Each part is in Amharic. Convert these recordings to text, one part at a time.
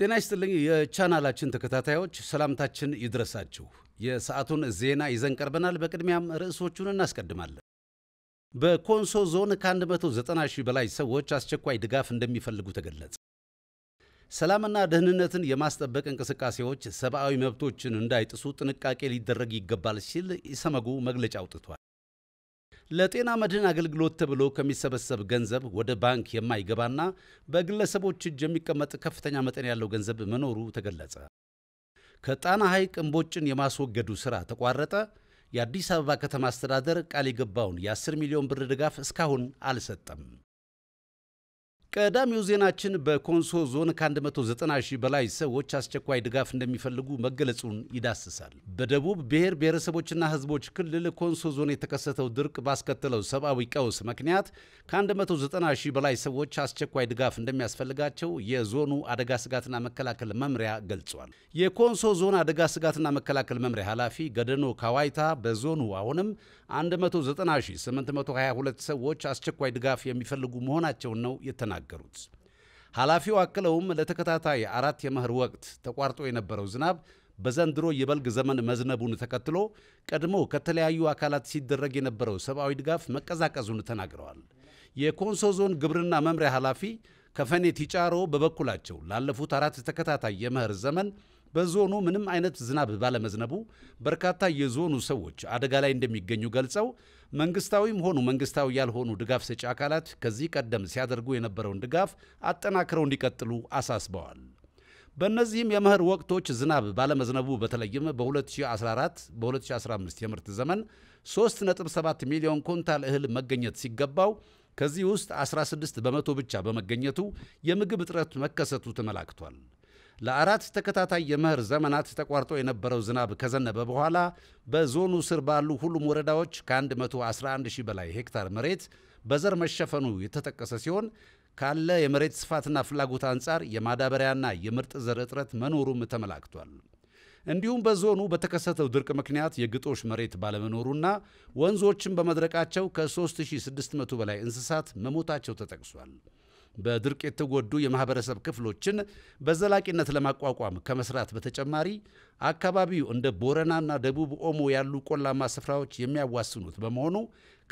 ጤና ይስጥልኝ የቻናላችን ተከታታዮች ሰላምታችን ይድረሳችሁ። የሰዓቱን ዜና ይዘን ቀርበናል። በቅድሚያም ርዕሶቹን እናስቀድማለን። በኮንሶ ዞን ከ190 ሺህ በላይ ሰዎች አስቸኳይ ድጋፍ እንደሚፈልጉ ተገለጸ። ሰላምና ደህንነትን የማስጠበቅ እንቅስቃሴዎች ሰብአዊ መብቶችን እንዳይጥሱ ጥንቃቄ ሊደረግ ይገባል ሲል ኢሰመጉ መግለጫ አውጥቷል። ለጤና መድህን አገልግሎት ተብሎ ከሚሰበሰብ ገንዘብ ወደ ባንክ የማይገባና በግለሰቦች እጅ የሚቀመጥ ከፍተኛ መጠን ያለው ገንዘብ መኖሩ ተገለጸ። ከጣና ሐይቅ እምቦጭን የማስወገዱ ሥራ ተቋረጠ። የአዲስ አበባ ከተማ አስተዳደር ቃል የገባውን የ10 ሚሊዮን ብር ድጋፍ እስካሁን አልሰጠም። ቀዳሚው ዜናችን በኮንሶ ዞን ከ190 ሺህ በላይ ሰዎች አስቸኳይ ድጋፍ እንደሚፈልጉ መገለጹን ይዳስሳል። በደቡብ ብሔር ብሔረሰቦችና ሕዝቦች ክልል ኮንሶ ዞን የተከሰተው ድርቅ ባስከተለው ሰብአዊ ቀውስ ምክንያት ከ190 ሺህ በላይ ሰዎች አስቸኳይ ድጋፍ እንደሚያስፈልጋቸው የዞኑ አደጋ ስጋትና መከላከል መምሪያ ገልጿል። የኮንሶ ዞን አደጋ ስጋትና መከላከል መምሪያ ኃላፊ ገደኖ ካዋይታ በዞኑ አሁንም 19822 ሰዎች አስቸኳይ ድጋፍ የሚፈልጉ መሆናቸውን ነው የተናገሩ የተናገሩት። ኃላፊው አክለውም ለተከታታይ አራት የመኸር ወቅት ተቋርጦ የነበረው ዝናብ በዘንድሮ የበልግ ዘመን መዝነቡን ተከትሎ ቀድሞ ከተለያዩ አካላት ሲደረግ የነበረው ሰብአዊ ድጋፍ መቀዛቀዙን ተናግረዋል። የኮንሶ ዞን ግብርና መምሪያ ኃላፊ ከፈኔ ቲጫሮ በበኩላቸው ላለፉት አራት ተከታታይ የመኸር ዘመን በዞኑ ምንም አይነት ዝናብ ባለመዝነቡ በርካታ የዞኑ ሰዎች አደጋ ላይ እንደሚገኙ ገልጸው መንግስታዊም ሆኑ መንግስታዊ ያልሆኑ ድጋፍ ሰጪ አካላት ከዚህ ቀደም ሲያደርጉ የነበረውን ድጋፍ አጠናክረው እንዲቀጥሉ አሳስበዋል። በእነዚህም የመኸር ወቅቶች ዝናብ ባለመዝነቡ በተለይም በ2014 በ2015 የምርት ዘመን 3.7 ሚሊዮን ኩንታል እህል መገኘት ሲገባው ከዚህ ውስጥ 16 በመቶ ብቻ በመገኘቱ የምግብ እጥረት መከሰቱ ተመላክቷል። ለአራት ተከታታይ የመኸር ዘመናት ተቋርጦ የነበረው ዝናብ ከዘነበ በኋላ በዞኑ ስር ባሉ ሁሉም ወረዳዎች ከ111 ሺህ በላይ ሄክታር መሬት በዘር መሸፈኑ የተጠቀሰ ሲሆን ካለ የመሬት ስፋትና ፍላጎት አንጻር የማዳበሪያና የምርጥ ዘር እጥረት መኖሩም ተመላክቷል። እንዲሁም በዞኑ በተከሰተው ድርቅ ምክንያት የግጦሽ መሬት ባለመኖሩና ወንዞችን በመድረቃቸው ከ3600 በላይ እንስሳት መሞታቸው ተጠቅሷል። በድርቅ የተጎዱ የማህበረሰብ ክፍሎችን በዘላቂነት ለማቋቋም ከመስራት በተጨማሪ አካባቢው እንደ ቦረናና ደቡብ ኦሞ ያሉ ቆላማ ስፍራዎች የሚያዋስኑት በመሆኑ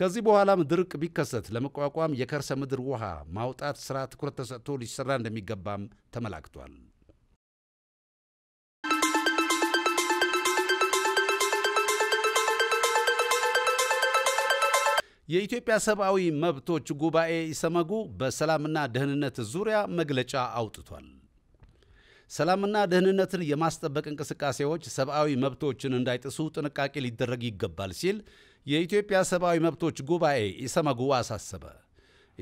ከዚህ በኋላም ድርቅ ቢከሰት ለመቋቋም የከርሰ ምድር ውሃ ማውጣት ስራ ትኩረት ተሰጥቶ ሊሰራ እንደሚገባም ተመላክቷል። የኢትዮጵያ ሰብአዊ መብቶች ጉባኤ ኢሰመጉ በሰላምና ደህንነት ዙሪያ መግለጫ አውጥቷል። ሰላምና ደህንነትን የማስጠበቅ እንቅስቃሴዎች ሰብአዊ መብቶችን እንዳይጥሱ ጥንቃቄ ሊደረግ ይገባል ሲል የኢትዮጵያ ሰብአዊ መብቶች ጉባኤ ኢሰመጉ አሳሰበ።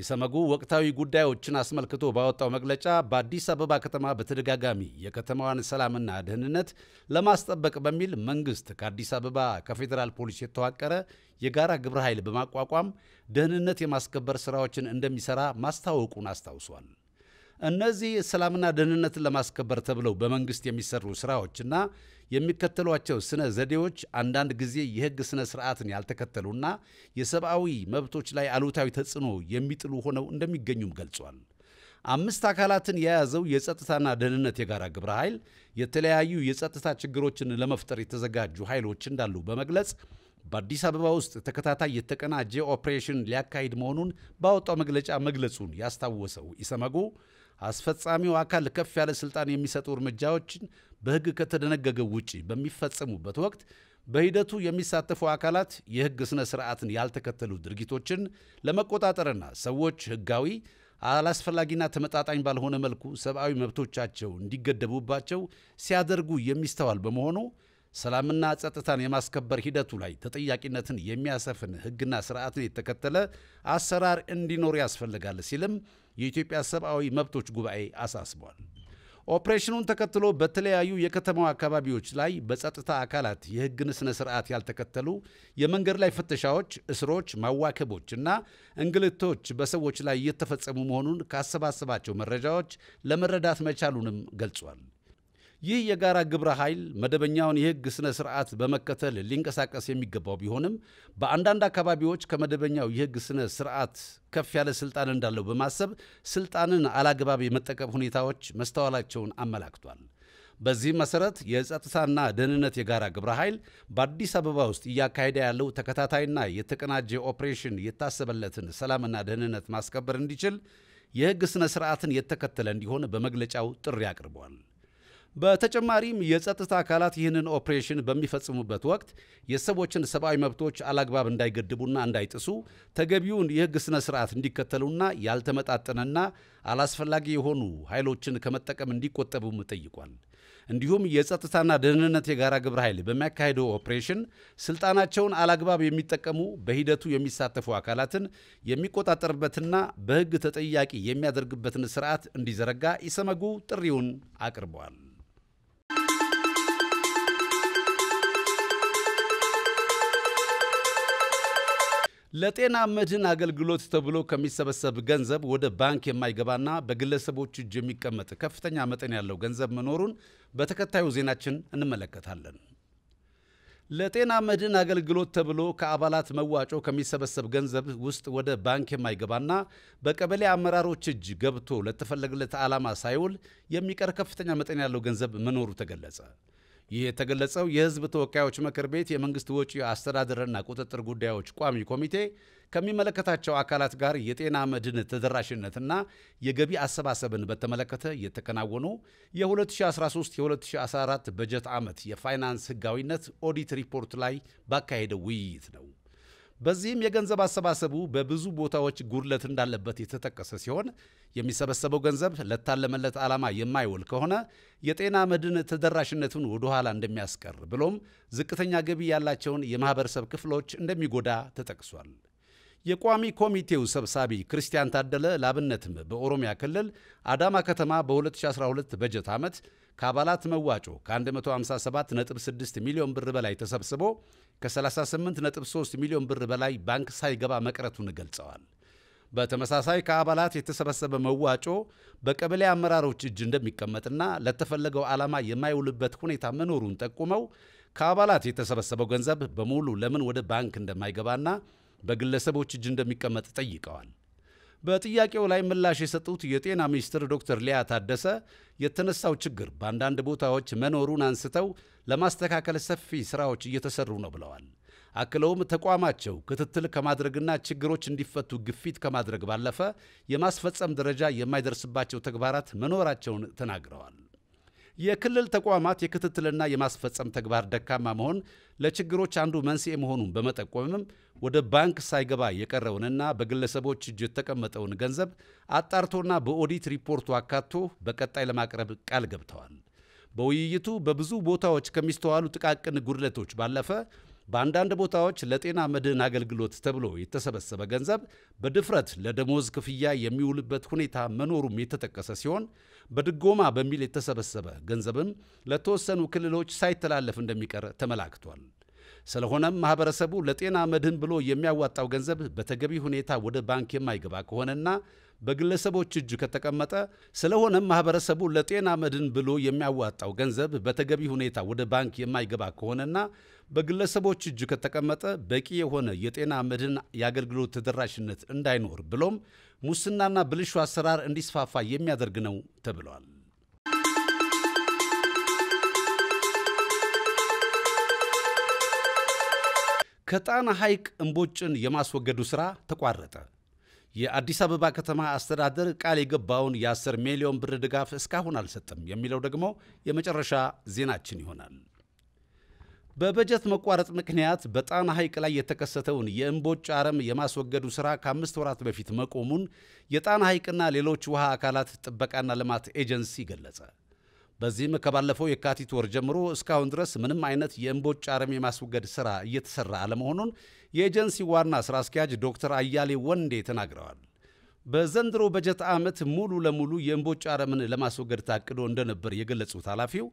ኢሰመጉ ወቅታዊ ጉዳዮችን አስመልክቶ ባወጣው መግለጫ በአዲስ አበባ ከተማ በተደጋጋሚ የከተማዋን ሰላምና ደህንነት ለማስጠበቅ በሚል መንግስት ከአዲስ አበባ ከፌዴራል ፖሊስ የተዋቀረ የጋራ ግብረ ኃይል በማቋቋም ደህንነት የማስከበር ስራዎችን እንደሚሰራ ማስታወቁን አስታውሷል። እነዚህ ሰላምና ደህንነትን ለማስከበር ተብለው በመንግስት የሚሰሩ ስራዎችና የሚከተሏቸው ስነ ዘዴዎች አንዳንድ ጊዜ የህግ ስነ ስርዓትን ያልተከተሉና የሰብአዊ መብቶች ላይ አሉታዊ ተጽዕኖ የሚጥሉ ሆነው እንደሚገኙም ገልጿል። አምስት አካላትን የያዘው የጸጥታና ደህንነት የጋራ ግብረ ኃይል የተለያዩ የጸጥታ ችግሮችን ለመፍጠር የተዘጋጁ ኃይሎች እንዳሉ በመግለጽ በአዲስ አበባ ውስጥ ተከታታይ የተቀናጀ ኦፕሬሽን ሊያካሂድ መሆኑን ባወጣው መግለጫ መግለጹን ያስታወሰው ኢሰመጉ አስፈጻሚው አካል ከፍ ያለ ስልጣን የሚሰጡ እርምጃዎችን በሕግ ከተደነገገው ውጪ በሚፈጸሙበት ወቅት በሂደቱ የሚሳተፉ አካላት የሕግ ሥነ ሥርዓትን ያልተከተሉ ድርጊቶችን ለመቆጣጠርና ሰዎች ሕጋዊ አላስፈላጊና ተመጣጣኝ ባልሆነ መልኩ ሰብአዊ መብቶቻቸው እንዲገደቡባቸው ሲያደርጉ የሚስተዋል በመሆኑ ሰላምና ጸጥታን የማስከበር ሂደቱ ላይ ተጠያቂነትን የሚያሰፍን ሕግና ስርዓትን የተከተለ አሰራር እንዲኖር ያስፈልጋል ሲልም የኢትዮጵያ ሰብአዊ መብቶች ጉባኤ አሳስቧል። ኦፕሬሽኑን ተከትሎ በተለያዩ የከተማው አካባቢዎች ላይ በጸጥታ አካላት የሕግን ስነ ስርዓት ያልተከተሉ የመንገድ ላይ ፍተሻዎች፣ እስሮች፣ ማዋከቦች እና እንግልቶች በሰዎች ላይ እየተፈጸሙ መሆኑን ካሰባሰባቸው መረጃዎች ለመረዳት መቻሉንም ገልጿል። ይህ የጋራ ግብረ ኃይል መደበኛውን የሕግ ሥነ ሥርዓት በመከተል ሊንቀሳቀስ የሚገባው ቢሆንም በአንዳንድ አካባቢዎች ከመደበኛው የሕግ ሥነ ሥርዓት ከፍ ያለ ስልጣን እንዳለው በማሰብ ስልጣንን አላግባብ የመጠቀም ሁኔታዎች መስተዋላቸውን አመላክቷል። በዚህም መሰረት የጸጥታና ደህንነት የጋራ ግብረ ኃይል በአዲስ አበባ ውስጥ እያካሄደ ያለው ተከታታይና የተቀናጀ ኦፕሬሽን የታሰበለትን ሰላምና ደህንነት ማስከበር እንዲችል የሕግ ሥነ ሥርዓትን የተከተለ እንዲሆን በመግለጫው ጥሪ አቅርቧል። በተጨማሪም የጸጥታ አካላት ይህንን ኦፕሬሽን በሚፈጽሙበት ወቅት የሰዎችን ሰብአዊ መብቶች አላግባብ እንዳይገድቡና እንዳይጥሱ ተገቢውን የሕግ ስነ ስርዓት እንዲከተሉና ያልተመጣጠነና አላስፈላጊ የሆኑ ኃይሎችን ከመጠቀም እንዲቆጠቡም ጠይቋል። እንዲሁም የጸጥታና ደህንነት የጋራ ግብረ ኃይል በሚያካሄደው ኦፕሬሽን ስልጣናቸውን አላግባብ የሚጠቀሙ በሂደቱ የሚሳተፉ አካላትን የሚቆጣጠርበትና በሕግ ተጠያቂ የሚያደርግበትን ስርዓት እንዲዘረጋ ኢሰመጉ ጥሪውን አቅርበዋል። ለጤና መድህን አገልግሎት ተብሎ ከሚሰበሰብ ገንዘብ ወደ ባንክ የማይገባና በግለሰቦች እጅ የሚቀመጥ ከፍተኛ መጠን ያለው ገንዘብ መኖሩን በተከታዩ ዜናችን እንመለከታለን። ለጤና መድህን አገልግሎት ተብሎ ከአባላት መዋጮ ከሚሰበሰብ ገንዘብ ውስጥ ወደ ባንክ የማይገባና በቀበሌ አመራሮች እጅ ገብቶ ለተፈለገለት ዓላማ ሳይውል የሚቀር ከፍተኛ መጠን ያለው ገንዘብ መኖሩ ተገለጸ። ይህ የተገለጸው የህዝብ ተወካዮች ምክር ቤት የመንግስት ወጪ አስተዳደርና ቁጥጥር ጉዳዮች ቋሚ ኮሚቴ ከሚመለከታቸው አካላት ጋር የጤና መድን ተደራሽነትና የገቢ አሰባሰብን በተመለከተ የተከናወኑ የ2013 የ2014 በጀት ዓመት የፋይናንስ ህጋዊነት ኦዲት ሪፖርት ላይ ባካሄደው ውይይት ነው። በዚህም የገንዘብ አሰባሰቡ በብዙ ቦታዎች ጉድለት እንዳለበት የተጠቀሰ ሲሆን የሚሰበሰበው ገንዘብ ለታለመለት ዓላማ የማይውል ከሆነ የጤና መድን ተደራሽነቱን ወደኋላ እንደሚያስቀር ብሎም ዝቅተኛ ገቢ ያላቸውን የማህበረሰብ ክፍሎች እንደሚጎዳ ተጠቅሷል። የቋሚ ኮሚቴው ሰብሳቢ ክርስቲያን ታደለ ላብነትም በኦሮሚያ ክልል አዳማ ከተማ በ2012 በጀት ዓመት ከአባላት መዋጮ ከ157.6 ሚሊዮን ብር በላይ ተሰብስቦ ከ38.3 ሚሊዮን ብር በላይ ባንክ ሳይገባ መቅረቱን ገልጸዋል። በተመሳሳይ ከአባላት የተሰበሰበ መዋጮ በቀበሌ አመራሮች እጅ እንደሚቀመጥና ለተፈለገው ዓላማ የማይውልበት ሁኔታ መኖሩን ጠቁመው ከአባላት የተሰበሰበው ገንዘብ በሙሉ ለምን ወደ ባንክ እንደማይገባና በግለሰቦች እጅ እንደሚቀመጥ ጠይቀዋል። በጥያቄው ላይ ምላሽ የሰጡት የጤና ሚኒስትር ዶክተር ሊያ ታደሰ የተነሳው ችግር በአንዳንድ ቦታዎች መኖሩን አንስተው ለማስተካከል ሰፊ ስራዎች እየተሰሩ ነው ብለዋል። አክለውም ተቋማቸው ክትትል ከማድረግና ችግሮች እንዲፈቱ ግፊት ከማድረግ ባለፈ የማስፈጸም ደረጃ የማይደርስባቸው ተግባራት መኖራቸውን ተናግረዋል። የክልል ተቋማት የክትትልና የማስፈጸም ተግባር ደካማ መሆን ለችግሮች አንዱ መንስኤ መሆኑን በመጠቆምም ወደ ባንክ ሳይገባ የቀረውንና በግለሰቦች እጅ የተቀመጠውን ገንዘብ አጣርቶና በኦዲት ሪፖርቱ አካቶ በቀጣይ ለማቅረብ ቃል ገብተዋል። በውይይቱ በብዙ ቦታዎች ከሚስተዋሉ ጥቃቅን ጉድለቶች ባለፈ በአንዳንድ ቦታዎች ለጤና መድህን አገልግሎት ተብሎ የተሰበሰበ ገንዘብ በድፍረት ለደሞዝ ክፍያ የሚውልበት ሁኔታ መኖሩም የተጠቀሰ ሲሆን በድጎማ በሚል የተሰበሰበ ገንዘብም ለተወሰኑ ክልሎች ሳይተላለፍ እንደሚቀር ተመላክቷል። ስለሆነም ማህበረሰቡ ለጤና መድህን ብሎ የሚያዋጣው ገንዘብ በተገቢ ሁኔታ ወደ ባንክ የማይገባ ከሆነና በግለሰቦች እጅ ከተቀመጠ ስለሆነም ማህበረሰቡ ለጤና መድህን ብሎ የሚያዋጣው ገንዘብ በተገቢ ሁኔታ ወደ ባንክ የማይገባ ከሆነና በግለሰቦች እጅ ከተቀመጠ በቂ የሆነ የጤና መድህን የአገልግሎት ተደራሽነት እንዳይኖር ብሎም ሙስናና ብልሹ አሰራር እንዲስፋፋ የሚያደርግ ነው ተብሏል። ከጣና ሐይቅ እምቦጭን የማስወገዱ ሥራ ተቋረጠ። የአዲስ አበባ ከተማ አስተዳደር ቃል የገባውን የ10 ሚሊዮን ብር ድጋፍ እስካሁን አልሰጠም የሚለው ደግሞ የመጨረሻ ዜናችን ይሆናል። በበጀት መቋረጥ ምክንያት በጣና ሐይቅ ላይ የተከሰተውን የእምቦጭ አረም የማስወገዱ ስራ ከአምስት ወራት በፊት መቆሙን የጣና ሐይቅና ሌሎች ውሃ አካላት ጥበቃና ልማት ኤጀንሲ ገለጸ። በዚህም ከባለፈው የካቲት ወር ጀምሮ እስካሁን ድረስ ምንም አይነት የእምቦጭ አረም የማስወገድ ስራ እየተሰራ አለመሆኑን የኤጀንሲ ዋና ስራ አስኪያጅ ዶክተር አያሌ ወንዴ ተናግረዋል። በዘንድሮ በጀት ዓመት ሙሉ ለሙሉ የእምቦጭ አረምን ለማስወገድ ታቅዶ እንደነበር የገለጹት ኃላፊው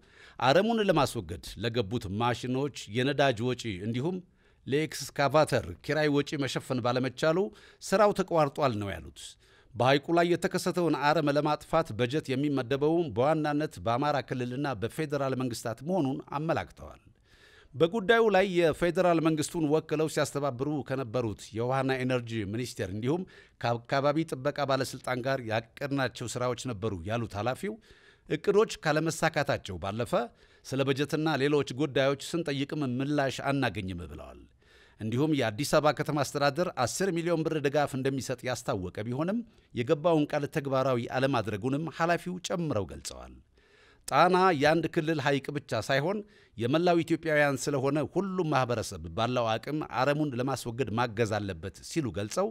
አረሙን ለማስወገድ ለገቡት ማሽኖች የነዳጅ ወጪ እንዲሁም ለኤክስካቫተር ኪራይ ወጪ መሸፈን ባለመቻሉ ስራው ተቋርጧል ነው ያሉት። በሐይቁ ላይ የተከሰተውን አረም ለማጥፋት በጀት የሚመደበውም በዋናነት በአማራ ክልልና በፌዴራል መንግስታት መሆኑን አመላክተዋል። በጉዳዩ ላይ የፌዴራል መንግስቱን ወክለው ሲያስተባብሩ ከነበሩት የውሃና ኤነርጂ ሚኒስቴር እንዲሁም ከአካባቢ ጥበቃ ባለስልጣን ጋር ያቀድናቸው ስራዎች ነበሩ ያሉት ኃላፊው እቅዶች ካለመሳካታቸው ባለፈ ስለ በጀትና ሌሎች ጉዳዮች ስንጠይቅም ምላሽ አናገኝም ብለዋል። እንዲሁም የአዲስ አበባ ከተማ አስተዳደር 10 ሚሊዮን ብር ድጋፍ እንደሚሰጥ ያስታወቀ ቢሆንም የገባውን ቃል ተግባራዊ አለማድረጉንም ኃላፊው ጨምረው ገልጸዋል። ጣና የአንድ ክልል ሐይቅ ብቻ ሳይሆን የመላው ኢትዮጵያውያን ስለሆነ ሁሉም ማህበረሰብ ባለው አቅም አረሙን ለማስወገድ ማገዝ አለበት ሲሉ ገልጸው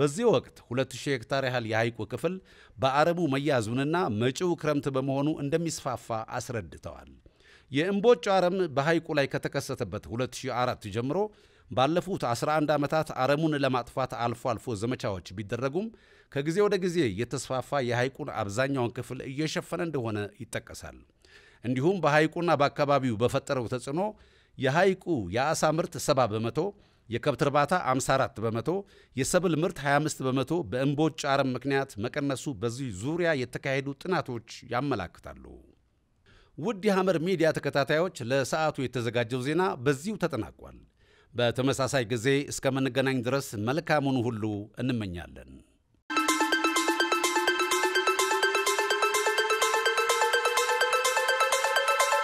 በዚህ ወቅት 2000 ሄክታር ያህል የሐይቁ ክፍል በአረሙ መያዙንና መጪው ክረምት በመሆኑ እንደሚስፋፋ አስረድተዋል። የእምቦጭ አረም በሐይቁ ላይ ከተከሰተበት 2004 ጀምሮ ባለፉት 11 ዓመታት አረሙን ለማጥፋት አልፎ አልፎ ዘመቻዎች ቢደረጉም ከጊዜ ወደ ጊዜ የተስፋፋ የሐይቁን አብዛኛውን ክፍል እየሸፈነ እንደሆነ ይጠቀሳል። እንዲሁም በሐይቁና በአካባቢው በፈጠረው ተጽዕኖ የሐይቁ የአሳ ምርት 70 በመቶ፣ የከብት እርባታ 54 በመቶ፣ የሰብል ምርት 25 በመቶ በእምቦጭ አረም ምክንያት መቀነሱ በዚህ ዙሪያ የተካሄዱ ጥናቶች ያመላክታሉ። ውድ የሐመር ሚዲያ ተከታታዮች ለሰዓቱ የተዘጋጀው ዜና በዚሁ ተጠናቋል። በተመሳሳይ ጊዜ እስከምንገናኝ ድረስ መልካሙን ሁሉ እንመኛለን።